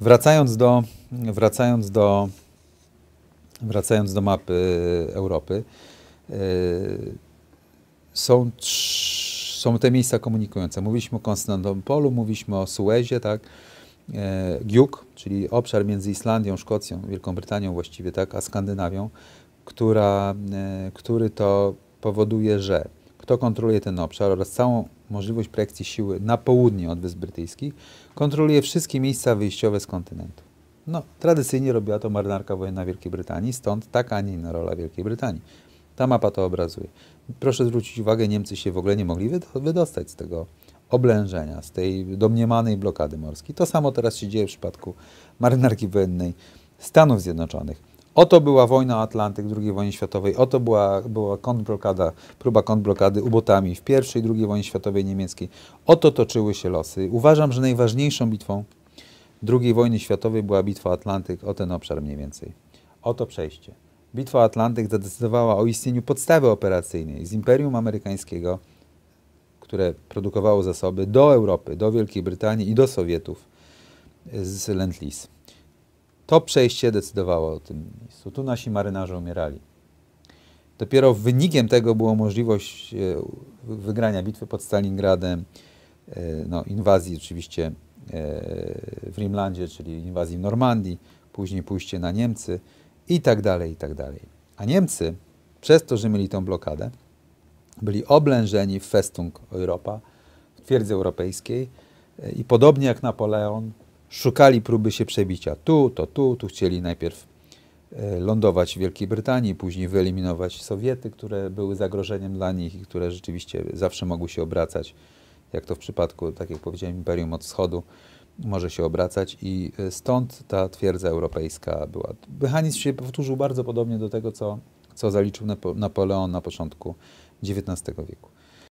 Wracając do, wracając do, wracając do mapy Europy, y, są, są te miejsca komunikujące. Mówiliśmy o Konstantynopolu, mówiliśmy o Suezie, tak? Y, Giuk, czyli obszar między Islandią, Szkocją, Wielką Brytanią właściwie, tak, a Skandynawią, która, y, który to powoduje, że kto kontroluje ten obszar oraz całą możliwość projekcji siły na południe od Wysp Brytyjskich, kontroluje wszystkie miejsca wyjściowe z kontynentu. No, tradycyjnie robiła to marynarka wojenna Wielkiej Brytanii, stąd taka, a nie inna rola Wielkiej Brytanii. Ta mapa to obrazuje. Proszę zwrócić uwagę, Niemcy się w ogóle nie mogli wydostać z tego oblężenia, z tej domniemanej blokady morskiej. To samo teraz się dzieje w przypadku marynarki wojennej Stanów Zjednoczonych. Oto była wojna Atlantyk w II wojnie światowej, oto była, była kontblokada, próba kontrblokady ubotami w I i II wojnie światowej niemieckiej. Oto toczyły się losy. Uważam, że najważniejszą bitwą II wojny światowej była bitwa Atlantyk o ten obszar mniej więcej. Oto przejście. Bitwa Atlantyk zadecydowała o istnieniu podstawy operacyjnej z Imperium Amerykańskiego, które produkowało zasoby, do Europy, do Wielkiej Brytanii i do Sowietów z Lend-Lease. To przejście decydowało o tym miejscu. Tu nasi marynarze umierali. Dopiero wynikiem tego była możliwość e, wygrania bitwy pod Stalingradem, e, no, inwazji oczywiście e, w Rimlandzie, czyli inwazji w Normandii, później pójście na Niemcy i tak dalej, i tak dalej. A Niemcy, przez to, że mieli tą blokadę, byli oblężeni w Festung Europa, w twierdzy europejskiej i podobnie jak Napoleon, szukali próby się przebicia tu, to tu, tu chcieli najpierw e, lądować w Wielkiej Brytanii, później wyeliminować Sowiety, które były zagrożeniem dla nich i które rzeczywiście zawsze mogły się obracać, jak to w przypadku, tak jak powiedziałem, Imperium od Wschodu może się obracać i e, stąd ta twierdza europejska była. Mechanizm się powtórzył bardzo podobnie do tego, co, co zaliczył Napoleon na początku XIX wieku.